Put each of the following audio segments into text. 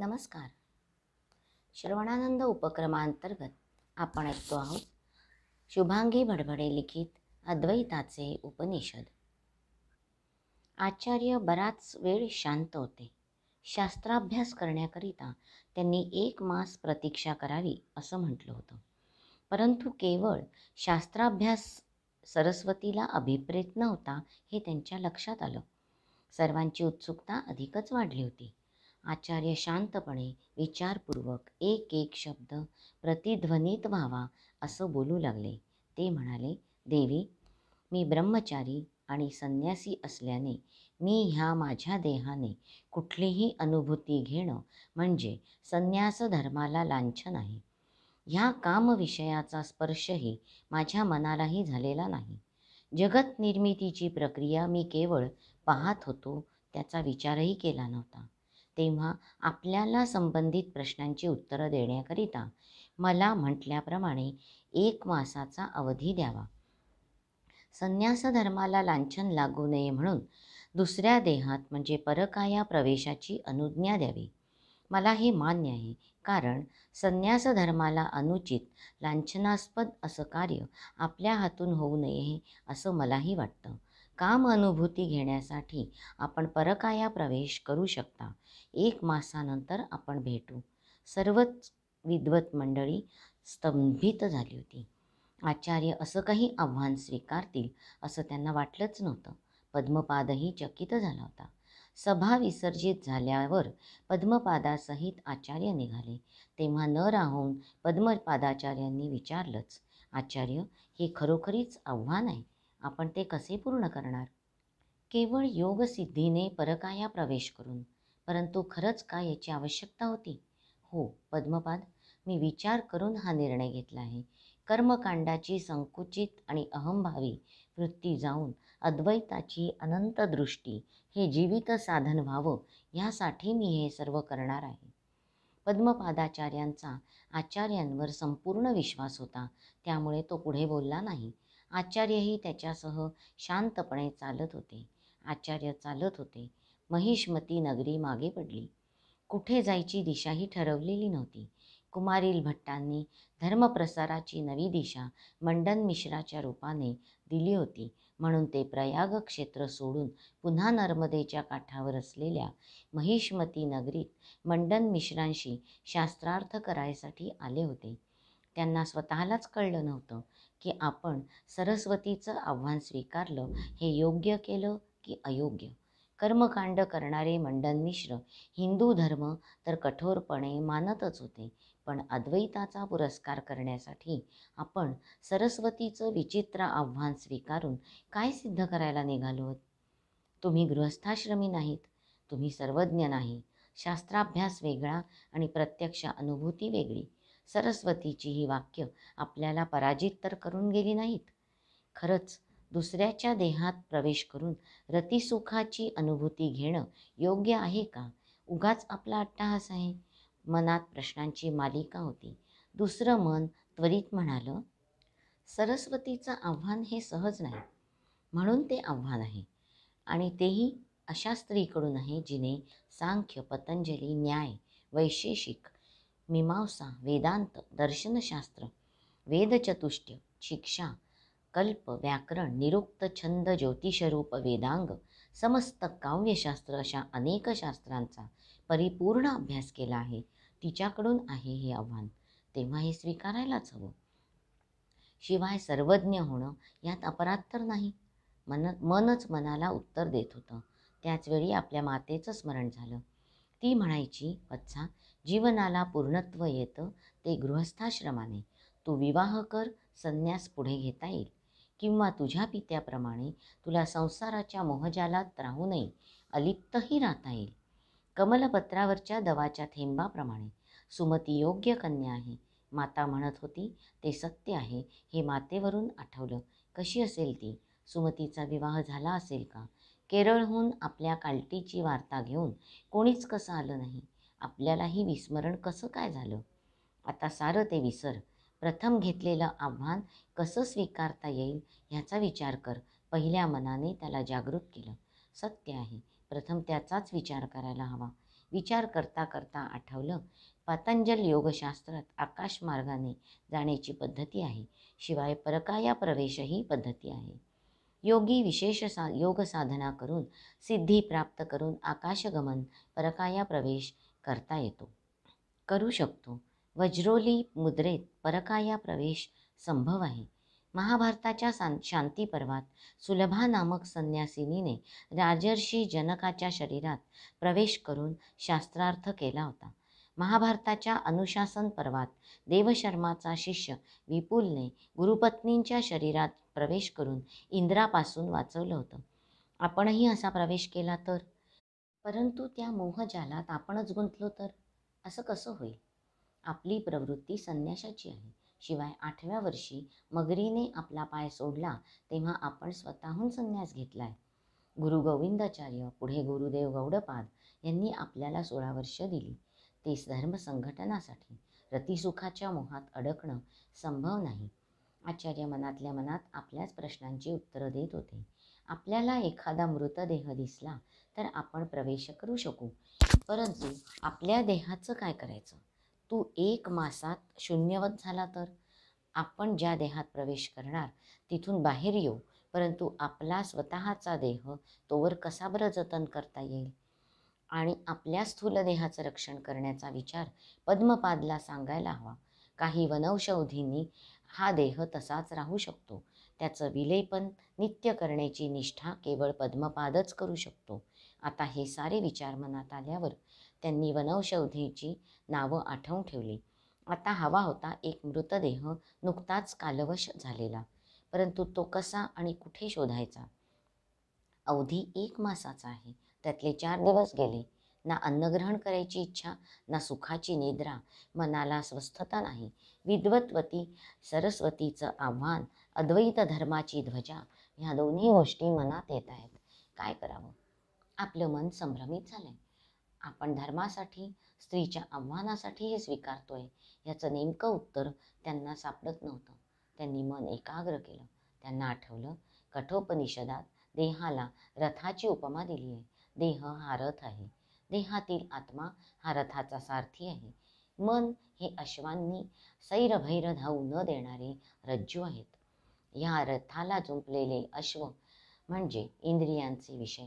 नमस्कार श्रवणानंद उपक्रमांतर्गत आपण ऐकतो आहोत शुभांगी भडभडे लिखित अद्वैताचे उपनिषद आचार्य बराच वेळ शांत होते शास्त्राभ्यास करण्याकरिता त्यांनी एक मास प्रतीक्षा करावी असं म्हटलं होतं परंतु केवळ शास्त्राभ्यास सरस्वतीला अभिप्रेत नव्हता हे त्यांच्या लक्षात आलं सर्वांची उत्सुकता अधिकच वाढली होती आचार्य शांतपणे विचारपूर्वक एक एक शब्द प्रतिध्वनित व्हावा असं बोलू लागले ते म्हणाले देवी मी ब्रह्मचारी आणि संन्यासी असल्याने मी ह्या माझ्या देहाने कुठलीही अनुभूती घेणं म्हणजे संन्यास धर्माला लांछन आहे ह्या कामविषयाचा स्पर्शही माझ्या मनालाही झालेला नाही जगत निर्मितीची प्रक्रिया मी केवळ पाहत होतो त्याचा विचारही केला नव्हता तेव्हा आपल्याला संबंधित प्रश्नांची उत्तरं देण्याकरिता मला म्हटल्याप्रमाणे एक मासाचा अवधी द्यावा संन्यास धर्माला लांछन लागू नये म्हणून दुसऱ्या देहात म्हणजे परकाया प्रवेशाची अनुज्ञा द्यावी मला हे मान्य आहे कारण संन्यास धर्माला अनुचित लांछनास्पद असं कार्य आपल्या हातून होऊ नये असं मलाही वाटतं काम अनुभूती घेण्यासाठी आपण परकाया प्रवेश करू शकता एक मासानंतर आपण भेटू सर्वच विद्वत मंडळी स्तंभित झाली होती आचार्य असं काही आव्हान स्वीकारतील असं त्यांना वाटलंच नव्हतं पद्मपादही चकित झाला होता सभा विसर्जित झाल्यावर पद्मपादासहित आचार्य निघाले तेव्हा न राहून पद्मपादाचार्यांनी विचारलंच आचार्य हे खरोखरीच आव्हान आहे आपण ते कसे पूर्ण करणार केवळ योगसिद्धीने परकाया प्रवेश करून परंतु खरंच काय याची आवश्यकता होती हो पद्मपाद मी विचार करून हा निर्णय घेतला आहे कर्मकांडाची संकुचित आणि अहंभावी वृत्ती जाऊन अद्वैताची अनंत दृष्टी हे जीवित साधन व्हावं यासाठी मी हे सर्व करणार आहे पद्मपादाचार्यांचा आचार्यांवर संपूर्ण विश्वास होता त्यामुळे तो पुढे बोलला नाही आचार्यही त्याच्यासह शांतपणे चालत होते आचार्य चालत होते महिष्मती नगरी मागे पडली कुठे जायची दिशाही ठरवलेली नव्हती कुमारील भट्टांनी धर्मप्रसाराची नवी दिशा मंडन मिश्राच्या रूपाने दिली होती म्हणून ते प्रयाग क्षेत्र सोडून पुन्हा नर्मदेच्या काठावर असलेल्या महिषमती नगरीत मंडन मिश्रांशी शास्त्रार्थ करायसाठी आले होते त्यांना स्वतःलाच कळलं नव्हतं की आपण सरस्वतीचं आव्हान स्वीकारलं हे योग्य केलं की अयोग्य कर्मकांड करणारे मंडन मिश्र हिंदू धर्म तर कठोरपणे मानतच होते पण अद्वैताचा पुरस्कार करण्यासाठी आपण सरस्वतीचं विचित्र आव्हान स्वीकारून काय सिद्ध करायला निघालो तुम्ही गृहस्थाश्रमी नाहीत तुम्ही सर्वज्ञ नाही शास्त्राभ्यास वेगळा आणि प्रत्यक्ष अनुभूती वेगळी सरस्वतीची ही वाक्य आपल्याला पराजित तर करून गेली नाहीत खरंच दुसऱ्याच्या देहात प्रवेश करून रतिसुखाची अनुभूती घेणं योग्य आहे का उगाच आपला अट्टाहास आहे मनात प्रश्नांची मालिका होती दुसरं मन त्वरित म्हणालं सरस्वतीचं आव्हान हे सहज नाही म्हणून ते आव्हान आहे आणि तेही अशा स्त्रीकडून आहे जिने सांख्य पतंजली न्याय वैशेषिक मीमांसा वेदांत दर्शनशास्त्र वेदचतुष्ट्य शिक्षा कल्प व्याकरण निरुक्त छंद ज्योतिषरूप वेदांग समस्त काव्यशास्त्र अशा अनेक शास्त्रांचा परिपूर्ण अभ्यास केला आहे तिच्याकडून आहे हे आव्हान तेव्हा हे स्वीकारायलाच हवं शिवाय सर्वज्ञ होणं यात अपराध तर नाही मन मनच मनाला उत्तर देत होतं त्याचवेळी आपल्या मातेचं स्मरण झालं ती म्हणायची वत्सा जीवनाला पूर्णत्व येतं ते गृहस्थाश्रमाने तू विवाह कर संन्यास पुढे घेता येईल किंवा तुझ्या पित्याप्रमाणे तुला संसाराच्या मोहजालात राहू नये अलिप्तही राहता येईल कमलपत्रावरच्या दवाच्या थेंबाप्रमाणे सुमती योग्य कन्या आहे माता म्हणत होती ते सत्य आहे हे मातेवरून आठवलं कशी असेल ती सुमतीचा विवाह झाला असेल का केरळहून आपल्या कालटीची वार्ता घेऊन कोणीच कसं आलं नाही आपल्यालाही विस्मरण कसं काय झालं आता सारं ते विसर प्रथम घेतलेलं आव्हान कसं स्वीकारता येईल ह्याचा विचार कर पहिल्या मनाने त्याला जागृत केलं सत्य आहे प्रथम त्याचाच विचार करायला हवा विचार करता करता आठवलं पतंजल योगशास्त्रात आकाश मार्गाने जाण्याची पद्धती आहे शिवाय परकाया प्रवेश ही पद्धती आहे योगी विशेष सा योग साधना करून सिद्धी प्राप्त करून आकाशगमन परकाया प्रवेश करता येतो करू शकतो वज्रोली मुद्रेत परकाया प्रवेश संभव आहे महाभारताच्या सां शांती पर्वात सुलभा नामक संन्यासिनीने राजर्षी जनकाच्या शरीरात प्रवेश करून शास्त्रार्थ केला होता महाभारताच्या अनुशासन पर्वात देवशर्माचा शिष्य विपुलने गुरुपत्नींच्या शरीरात प्रवेश करून इंद्रापासून वाचवलं होतं आपणही असा प्रवेश केला तर परंतु त्या मोहजालात आपणच गुंतलो तर असं कसं होईल आपली प्रवृत्ती संन्याशाची आहे शिवाय आठव्या वर्षी मगरीने आपला पाय सोडला तेव्हा आपण स्वतःहून संन्यास घेतला आहे गुरु गोविंदाचार्य पुढे गुरुदेव गौडपाद यांनी आपल्याला सोळा वर्ष दिली धर्म संघटनासाठी रतिसुखाच्या मोहात अडकणं संभव नाही आचार्य मनातल्या मनात आपल्याच प्रश्नांची उत्तरं देत होते आपल्याला एखादा मृतदेह दिसला तर आपण प्रवेश करू शकू परंतु आपल्या देहाचं काय करायचं तू एक मासात शून्यवत झाला तर आपण ज्या देहात प्रवेश करणार तिथून बाहेर येऊ परंतु आपला स्वतःचा देह तोवर कसा बरं जतन करता येईल आणि आपल्या स्थूल देहाचं रक्षण करण्याचा विचार पद्मपादला सांगायला हवा काही वनौषधींनी हा देह तसाच राहू शकतो त्याचं विलेपन नित्य करण्याची निष्ठा केवळ पद्मपादच करू शकतो आता हे सारे विचार मनात आल्यावर त्यांनी वनौषधीची नावं आठवून ठेवली आता हवा होता एक मृतदेह नुकताच कालवश झालेला परंतु तो कसा आणि कुठे शोधायचा अवधी एक मासाचा आहे त्यातले चार दिवस गेले ना अन्नग्रहण करायची इच्छा ना सुखाची निद्रा मनाला स्वस्थता नाही विद्वत्वती सरस्वतीचं आव्हान अद्वैत धर्माची ध्वजा ह्या दोन्ही गोष्टी मनात येत आहेत काय करावं आपलं मन संभ्रमित झालं आहे आपण धर्मासाठी स्त्रीच्या आव्हानासाठी हे स्वीकारतोय याचं नेमकं उत्तर त्यांना सापडत नव्हतं त्यांनी मन एकाग्र केलं त्यांना आठवलं कठोपनिषदात देहाला रथाची उपमा दिली आहे देह हा रथ आहे देहातील आत्मा हा रथाचा सारथी आहे मन हे अश्वांनी सैरभैर धावू न देणारे रज्जू आहेत या रथाला जुंपलेले अश्व म्हणजे इंद्रियांचे विषय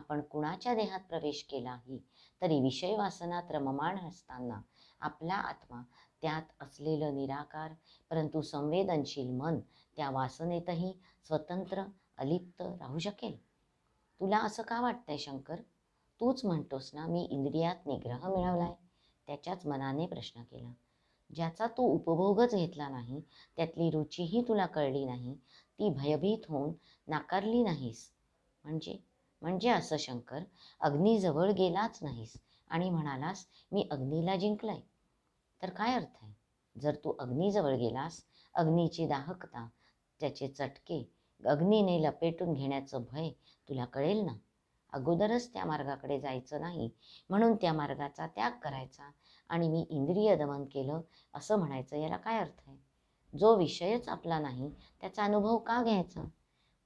आपण कुणाच्या देहात प्रवेश केलाही तरी विषय वासनात रममाण असताना आपला आत्मा त्यात असलेलं निराकार परंतु संवेदनशील मन त्या वासनेतही स्वतंत्र अलिप्त राहू शकेल तुला असं का वाटतंय शंकर तूच म्हणतोस ना मी इंद्रियात निग्रह मिळवलाय त्याच्याच मनाने प्रश्न केला ज्याचा तू उपभोगच घेतला नाही त्यातली रुचीही तुला कळली नाही ती भयभीत होऊन नाकारली नाहीस म्हणजे म्हणजे असं शंकर अग्नीजवळ गेलाच नाहीस आणि म्हणालास मी अग्नीला जिंकलाय तर काय अर्थ आहे जर तू अग्नीजवळ गेलास अग्नीची दाहकता त्याचे चटके अग्नीने लपेटून घेण्याचं भय तुला कळेल ना अगोदरच त्या मार्गाकडे जायचं नाही म्हणून त्या मार्गाचा त्याग करायचा आणि मी इंद्रिय दमन केलं असं म्हणायचं याला काय अर्थ आहे जो विषयच आपला नाही त्याचा अनुभव का घ्यायचा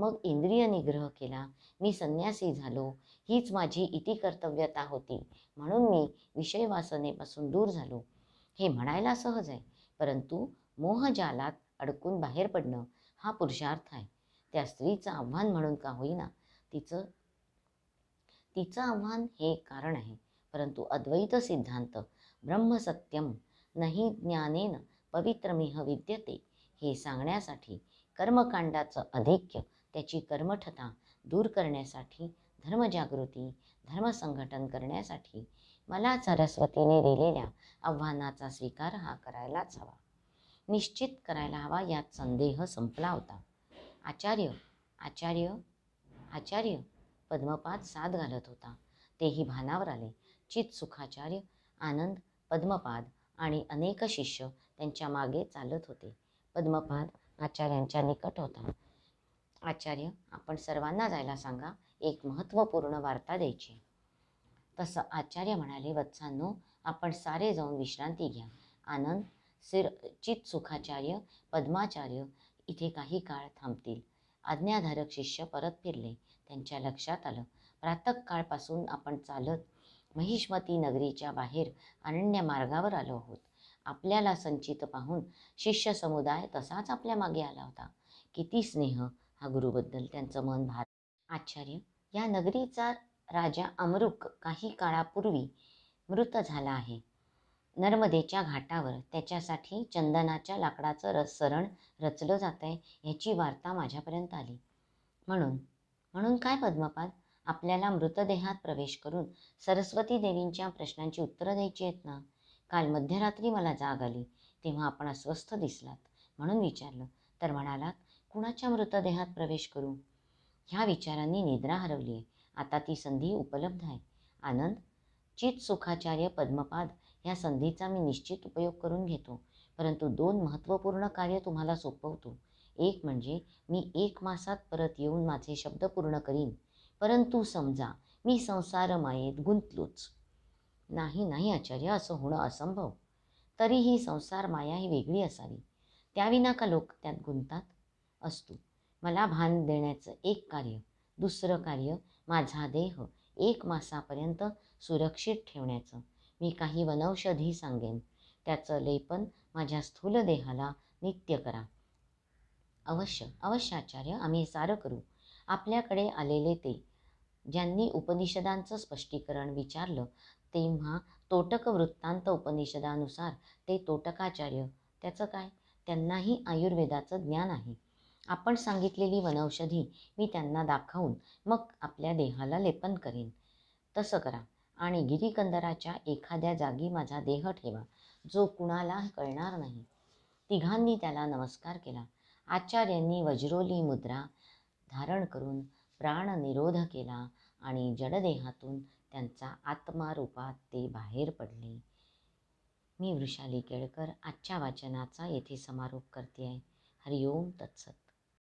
मग इंद्रिय निग्रह केला मी संन्यासी झालो हीच माझी इति कर्तव्यता होती म्हणून मी विषय वासनेपासून दूर झालो हे म्हणायला सहज आहे परंतु मोहजालात अडकून बाहेर पडणं हा पुरुषार्थ आहे त्या स्त्रीचं आव्हान म्हणून का होईना तिचं तिचं आव्हान हे कारण आहे परंतु अद्वैत सिद्धांत ब्रह्मसत्यम नही ज्ञानेन पवित्रमिह विद्यते हे सांगण्यासाठी कर्मकांडाचं अधिक्य त्याची कर्मठता दूर करण्यासाठी धर्मजागृती धर्मसंघटन करण्यासाठी मला सरस्वतीने दिलेल्या आव्हानाचा स्वीकार हा करायलाच हवा निश्चित करायला हवा यात संदेह संपला होता आचार्य आचार्य आचार्य पद्मपाद साथ घालत होता तेही भानावर आले चित सुखाचार्य आनंद पद्मपाद आणि अनेक शिष्य त्यांच्या मागे चालत होते पद्मपाद आचार्यांच्या निकट होता आचार्य आपण सर्वांना जायला सांगा एक महत्त्वपूर्ण वार्ता द्यायची तसं आचार्य म्हणाले वत्सांनो आपण सारे जाऊन विश्रांती घ्या आनंद सिर चित सुखाचार्य पद्माचार्य इथे काही काळ थांबतील आज्ञाधारक शिष्य परत फिरले त्यांच्या लक्षात आलं प्रातःकाळपासून आपण चालत महिष्मती नगरीच्या बाहेर अनन्य मार्गावर आलो आहोत आपल्याला संचित पाहून शिष्य समुदाय तसाच आपल्या मागे आला होता किती स्नेह हा गुरुबद्दल त्यांचं मन भार आचार्य या नगरीचा राजा अमरुक काही काळापूर्वी मृत झाला आहे नर्मदेच्या घाटावर त्याच्यासाठी चंदनाच्या लाकडाचं रस सरण रचलं जात आहे ह्याची वार्ता माझ्यापर्यंत आली म्हणून म्हणून काय पद्मपाद आपल्याला मृतदेहात प्रवेश करून सरस्वती देवींच्या प्रश्नांची उत्तरं द्यायची आहेत ना काल मध्यरात्री मला जाग आली तेव्हा आपण अस्वस्थ दिसलात म्हणून विचारलं तर म्हणालात कुणाच्या मृतदेहात प्रवेश करू ह्या विचारांनी निद्रा हरवली आहे आता ती संधी उपलब्ध आहे आनंद चित सुखाचार्य पद्मपाद या संधीचा मी निश्चित उपयोग करून घेतो परंतु दोन महत्त्वपूर्ण कार्य तुम्हाला सोपवतो एक म्हणजे मी एक मासात परत येऊन माझे शब्द पूर्ण करीन परंतु समजा मी संसार मायेत गुंतलोच नाही नाही आचार्य असं होणं असंभव तरीही संसार माया ही वेगळी असावी त्याविना का लोक त्यात गुंतात असतो मला भान देण्याचं एक कार्य दुसरं कार्य माझा देह एक मासापर्यंत सुरक्षित ठेवण्याचं मी काही वनौषधी सांगेन त्याचं लेपन माझ्या स्थूल देहाला नित्य करा अवश्य अवश्य आचार्य आम्ही सारं करू आपल्याकडे आलेले ते ज्यांनी उपनिषदांचं स्पष्टीकरण विचारलं तेव्हा तोटक वृत्तांत उपनिषदानुसार ते तोटकाचार्य त्याचं काय त्यांनाही आयुर्वेदाचं ज्ञान आहे आपण सांगितलेली वनौषधी मी त्यांना दाखवून मग आपल्या देहाला लेपन करेन तसं करा आणि गिरीकंदराच्या एखाद्या जागी माझा देह ठेवा जो कुणाला कळणार नाही तिघांनी त्याला नमस्कार केला आचार्यांनी वज्रोली मुद्रा धारण करून प्राण प्राणनिरोध केला आणि जडदेहातून त्यांचा आत्मारूपात ते बाहेर पडले मी वृषाली केळकर आजच्या वाचनाचा येथे समारोप करते आहे हरिओम तत्सत